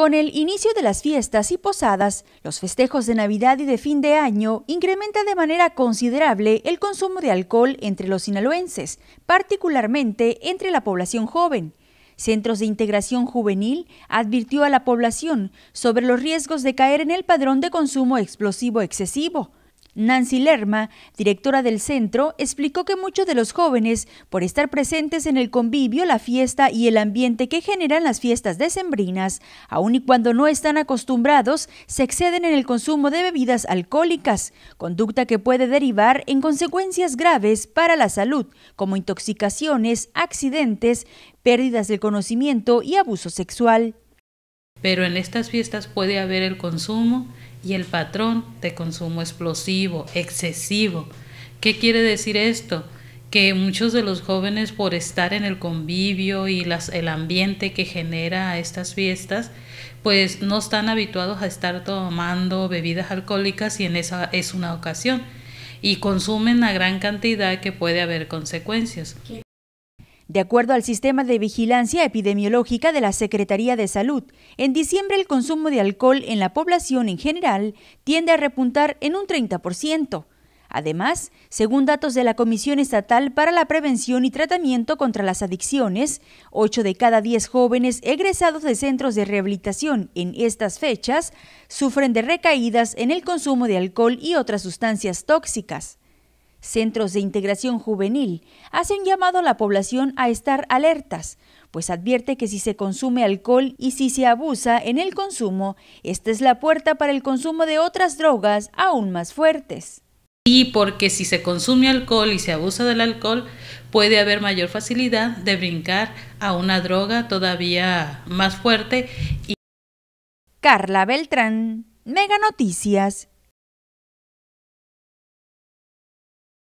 Con el inicio de las fiestas y posadas, los festejos de Navidad y de fin de año incrementan de manera considerable el consumo de alcohol entre los sinaloenses, particularmente entre la población joven. Centros de Integración Juvenil advirtió a la población sobre los riesgos de caer en el padrón de consumo explosivo excesivo Nancy Lerma, directora del centro, explicó que muchos de los jóvenes, por estar presentes en el convivio, la fiesta y el ambiente que generan las fiestas decembrinas, aun y cuando no están acostumbrados, se exceden en el consumo de bebidas alcohólicas, conducta que puede derivar en consecuencias graves para la salud, como intoxicaciones, accidentes, pérdidas del conocimiento y abuso sexual pero en estas fiestas puede haber el consumo y el patrón de consumo explosivo, excesivo. ¿Qué quiere decir esto? Que muchos de los jóvenes por estar en el convivio y las, el ambiente que genera estas fiestas, pues no están habituados a estar tomando bebidas alcohólicas y en esa es una ocasión. Y consumen a gran cantidad que puede haber consecuencias. De acuerdo al sistema de vigilancia epidemiológica de la Secretaría de Salud, en diciembre el consumo de alcohol en la población en general tiende a repuntar en un 30%. Además, según datos de la Comisión Estatal para la Prevención y Tratamiento contra las Adicciones, 8 de cada 10 jóvenes egresados de centros de rehabilitación en estas fechas sufren de recaídas en el consumo de alcohol y otras sustancias tóxicas. Centros de Integración Juvenil hace un llamado a la población a estar alertas, pues advierte que si se consume alcohol y si se abusa en el consumo, esta es la puerta para el consumo de otras drogas aún más fuertes. Y porque si se consume alcohol y se abusa del alcohol, puede haber mayor facilidad de brincar a una droga todavía más fuerte. Y... Carla Beltrán, Mega Noticias.